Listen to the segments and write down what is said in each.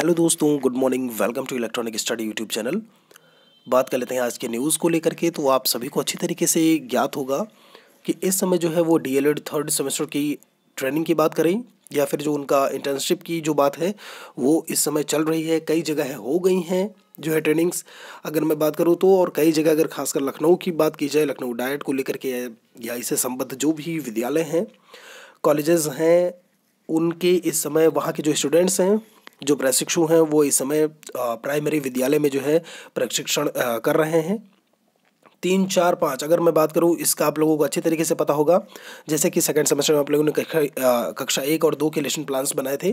hello दोस्तों good morning welcome to electronic study YouTube channel बात कर लेते हैं आज के न्यूज़ को लेकर के तो आप सभी को अच्छी तरीके से ज्ञात होगा कि इस समय जो है वो डीएलएड थर्ड सेमेस्टर की ट्रेनिंग की बात करें या फिर जो उनका इंटर्नशिप की जो बात है वो इस समय चल रही है कई जगह हो गई हैं जो है ट्रेनिंग्स अगर मैं बात करूँ तो और कई जगह अगर खासकर लखनऊ की बात की जाए लखनऊ डाइट को लेकर के या इससे संबद्ध जो भी विद्यालय हैं कॉलेजेस हैं उनके इस समय वहाँ के जो स्टूडेंट्स हैं जो प्रशिक्षु हैं वो इस समय प्राइमरी विद्यालय में जो है प्रशिक्षण कर रहे हैं तीन चार पाँच अगर मैं बात करूँ इसका आप लोगों को अच्छे तरीके से पता होगा जैसे कि सेकेंड सेमेस्टर में आप लोगों ने कक्षा कक्षा एक और दो के लेसन प्लान्स बनाए थे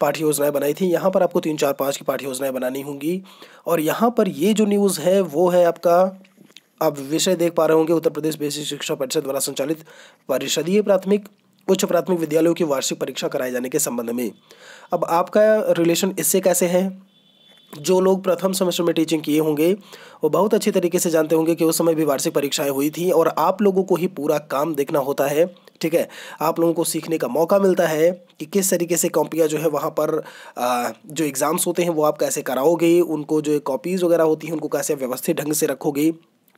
पाठ्य योजनाएं बनाई थी यहाँ पर आपको तीन चार पाँच की पाठ्य योजनाएं बनानी होंगी और यहाँ पर ये जो न्यूज़ है वो है आपका आप विषय देख पा रहे होंगे उत्तर प्रदेश बेसिक शिक्षा परिषद द्वारा संचालित परिषदीय प्राथमिक उच्च प्राथमिक विद्यालयों की वार्षिक परीक्षा कराए जाने के संबंध में अब आपका रिलेशन इससे कैसे है जो लोग प्रथम सेमेस्टर में टीचिंग किए होंगे वो बहुत अच्छी तरीके से जानते होंगे कि उस समय भी वार्षिक परीक्षाएं हुई थी और आप लोगों को ही पूरा काम देखना होता है ठीक है आप लोगों को सीखने का मौका मिलता है कि किस तरीके से कॉपियाँ जो है वहाँ पर आ, जो एग्ज़ाम्स होते हैं वो आप कैसे कराओगे उनको जो कॉपीज़ वगैरह होती हैं उनको कैसे व्यवस्थित ढंग से रखोगे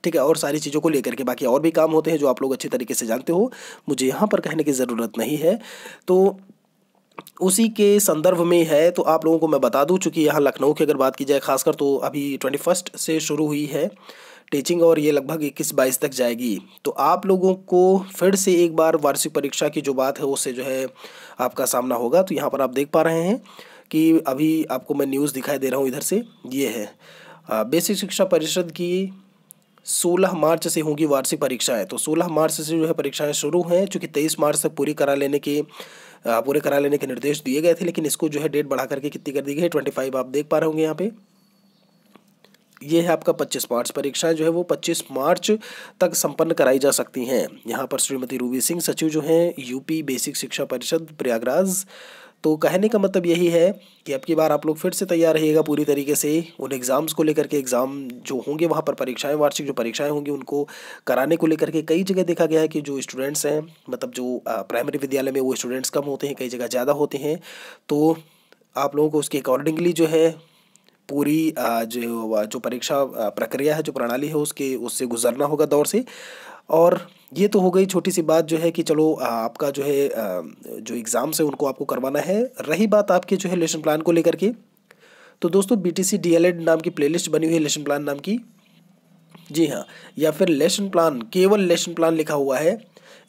ठीक है और सारी चीज़ों को लेकर के बाकी और भी काम होते हैं जो आप लोग अच्छे तरीके से जानते हो मुझे यहाँ पर कहने की ज़रूरत नहीं है तो उसी के संदर्भ में है तो आप लोगों को मैं बता दूं चूँकि यहाँ लखनऊ की अगर बात की जाए खासकर तो अभी ट्वेंटी फर्स्ट से शुरू हुई है टीचिंग और ये लगभग इक्कीस बाईस तक जाएगी तो आप लोगों को फिर से एक बार वार्षिक परीक्षा की जो बात है उससे जो है आपका सामना होगा तो यहाँ पर आप देख पा रहे हैं कि अभी आपको मैं न्यूज़ दिखाई दे रहा हूँ इधर से ये है बेसिक शिक्षा परिषद की 16 मार्च से होंगी वार्षिक परीक्षाएं तो 16 मार्च से जो है परीक्षाएं शुरू हैं चूँकि 23 मार्च तक पूरी करा लेने के पूरे करा लेने के निर्देश दिए गए थे लेकिन इसको जो है डेट बढ़ा करके कितनी कर दी गई है ट्वेंटी फाइव आप देख पा रहे होंगे यहाँ पे ये है आपका 25 मार्च परीक्षाएं जो है वो 25 मार्च तक संपन्न कराई जा सकती हैं यहाँ पर श्रीमती रूबी सिंह सचिव जो हैं यूपी बेसिक शिक्षा परिषद प्रयागराज तो कहने का मतलब यही है कि अब की बार आप लोग फिर से तैयार रहिएगा पूरी तरीके से उन एग्ज़ाम्स को लेकर के एग्ज़ाम जो होंगे वहाँ पर परीक्षाएं वार्षिक जो परीक्षाएं होंगी उनको कराने को लेकर के कई जगह देखा गया है कि जो स्टूडेंट्स हैं मतलब जो प्राइमरी विद्यालय में वो स्टूडेंट्स कम होते हैं कई जगह ज़्यादा होते हैं तो आप लोगों को उसके अकॉर्डिंगली जो है पूरी जो जो परीक्षा प्रक्रिया है जो प्रणाली है उसके उससे गुजरना होगा दौर से और ये तो हो गई छोटी सी बात जो है कि चलो आपका जो है जो एग्ज़ाम्स है उनको आपको करवाना है रही बात आपके जो है लेसन प्लान को लेकर के तो दोस्तों B T C D El Ed नाम की प्लेलिस्ट बनी हुई है लेसन प्लान नाम की जी हाँ या फिर लेसन प्लान केवल लेसन प्लान लिखा हुआ है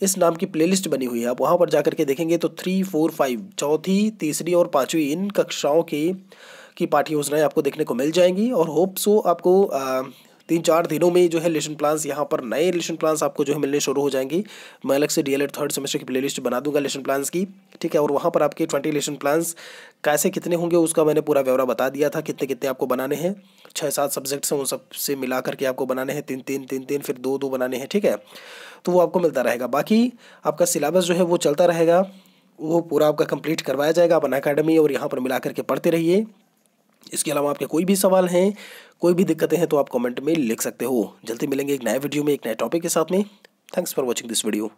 इस नाम की प्लेलिस्ट बनी हुई है आप वहाँ पर जाकर के देखेंगे तो थ्री फोर फाइव चौथी तीसरी और पाँचवीं इन कक्षाओं की की पाठ्य योजनाएँ आपको देखने को मिल जाएंगी और होप सो आपको आ, तीन चार दिनों में जो है लेसन प्लान्स यहाँ पर नए लेसन प्लान्स आपको जो है मिलने शुरू हो जाएंगे मैं अलग से डीएलएड थर्ड सेमेस्टर की प्लेलिस्ट बना दूंगा लेसन प्लान्स की ठीक है और वहाँ पर आपके ट्वेंटी लेसन प्लान्स कैसे कितने होंगे उसका मैंने पूरा ब्यौरा बता दिया था कितने कितने आपको बनाने हैं छः सात सब्जेक्ट्स हैं उन सब से मिला करके आपको बनाने हैं तीन तीन तीन तीन फिर दो दो बनाने हैं ठीक है तो वो आपको मिलता रहेगा बाकी आपका सिलेबस जो है वो चलता रहेगा वो पूरा आपका कंप्लीट करवाया जाएगा अपन अकेडमी और यहाँ पर मिला करके पढ़ते रहिए इसके अलावा आपके कोई भी सवाल हैं कोई भी दिक्कतें हैं तो आप कमेंट में लिख सकते हो जल्दी मिलेंगे एक नए वीडियो में एक नए टॉपिक के साथ में thanks for watching this video